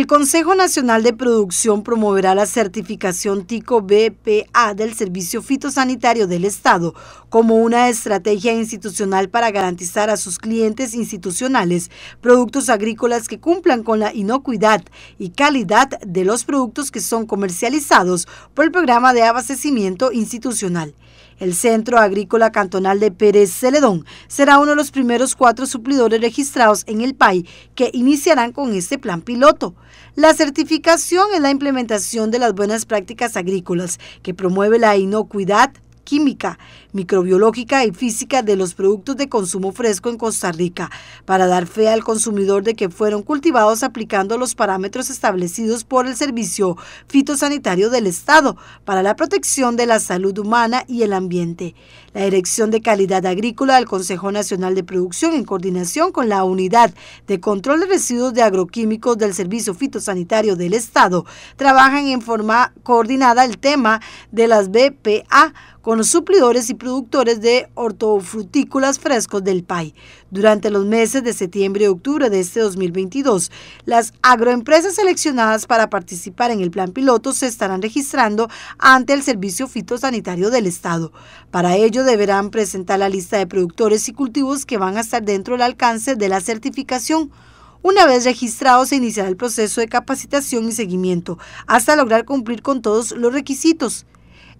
El Consejo Nacional de Producción promoverá la certificación TICO BPA del Servicio Fitosanitario del Estado como una estrategia institucional para garantizar a sus clientes institucionales productos agrícolas que cumplan con la inocuidad y calidad de los productos que son comercializados por el programa de abastecimiento institucional. El Centro Agrícola Cantonal de Pérez Celedón será uno de los primeros cuatro suplidores registrados en el PAI que iniciarán con este plan piloto. La certificación es la implementación de las buenas prácticas agrícolas que promueve la inocuidad, química, microbiológica y física de los productos de consumo fresco en Costa Rica, para dar fe al consumidor de que fueron cultivados aplicando los parámetros establecidos por el Servicio Fitosanitario del Estado para la protección de la salud humana y el ambiente. La Dirección de Calidad Agrícola del Consejo Nacional de Producción, en coordinación con la Unidad de Control de Residuos de Agroquímicos del Servicio Fitosanitario del Estado, trabajan en forma coordinada el tema de las BPA con los suplidores y productores de hortofrutícolas frescos del PAI. Durante los meses de septiembre y octubre de este 2022, las agroempresas seleccionadas para participar en el plan piloto se estarán registrando ante el Servicio Fitosanitario del Estado. Para ello deberán presentar la lista de productores y cultivos que van a estar dentro del alcance de la certificación. Una vez registrados, se iniciará el proceso de capacitación y seguimiento hasta lograr cumplir con todos los requisitos.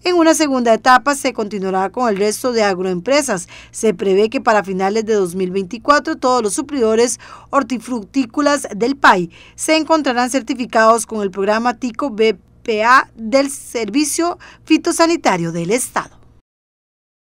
En una segunda etapa se continuará con el resto de agroempresas. Se prevé que para finales de 2024 todos los suplidores hortifrutícolas del PAI se encontrarán certificados con el programa TICO BPA del Servicio Fitosanitario del Estado.